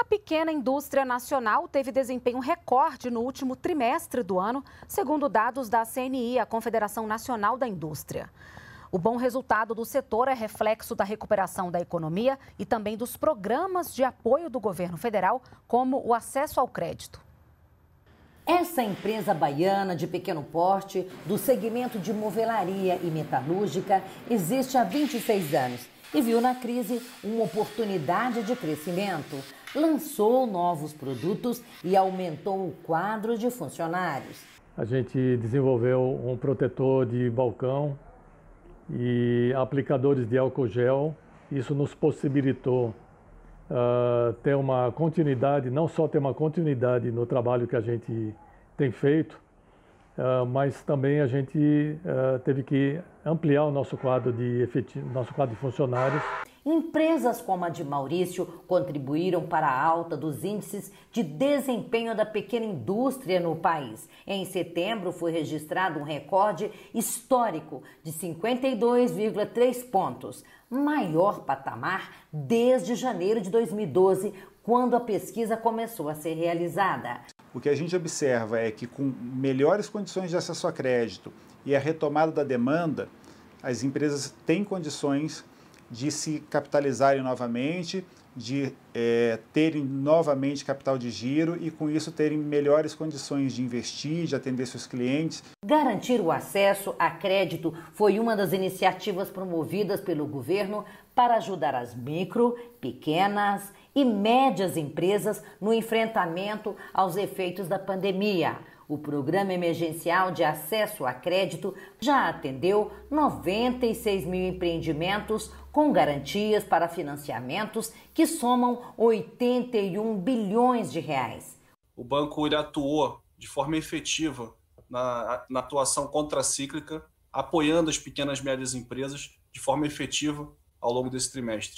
A pequena indústria nacional teve desempenho recorde no último trimestre do ano, segundo dados da CNI, a Confederação Nacional da Indústria. O bom resultado do setor é reflexo da recuperação da economia e também dos programas de apoio do governo federal, como o acesso ao crédito. Essa empresa baiana de pequeno porte, do segmento de movelaria e metalúrgica, existe há 26 anos e viu na crise uma oportunidade de crescimento, lançou novos produtos e aumentou o quadro de funcionários. A gente desenvolveu um protetor de balcão e aplicadores de álcool gel. Isso nos possibilitou uh, ter uma continuidade, não só ter uma continuidade no trabalho que a gente tem feito, ah, mas também a gente ah, teve que ampliar o nosso quadro de efetivo, nosso quadro de funcionários. Empresas como a de Maurício contribuíram para a alta dos índices de desempenho da pequena indústria no país. Em setembro foi registrado um recorde histórico de 52,3 pontos, maior patamar desde janeiro de 2012, quando a pesquisa começou a ser realizada. O que a gente observa é que, com melhores condições de acesso a crédito e a retomada da demanda, as empresas têm condições de se capitalizarem novamente, de é, terem novamente capital de giro e, com isso, terem melhores condições de investir, de atender seus clientes. Garantir o acesso a crédito foi uma das iniciativas promovidas pelo governo para ajudar as micro, pequenas, e médias empresas no enfrentamento aos efeitos da pandemia. O Programa Emergencial de Acesso a Crédito já atendeu 96 mil empreendimentos com garantias para financiamentos que somam 81 bilhões de reais. O banco ele atuou de forma efetiva na, na atuação contracíclica, apoiando as pequenas e médias empresas de forma efetiva ao longo desse trimestre.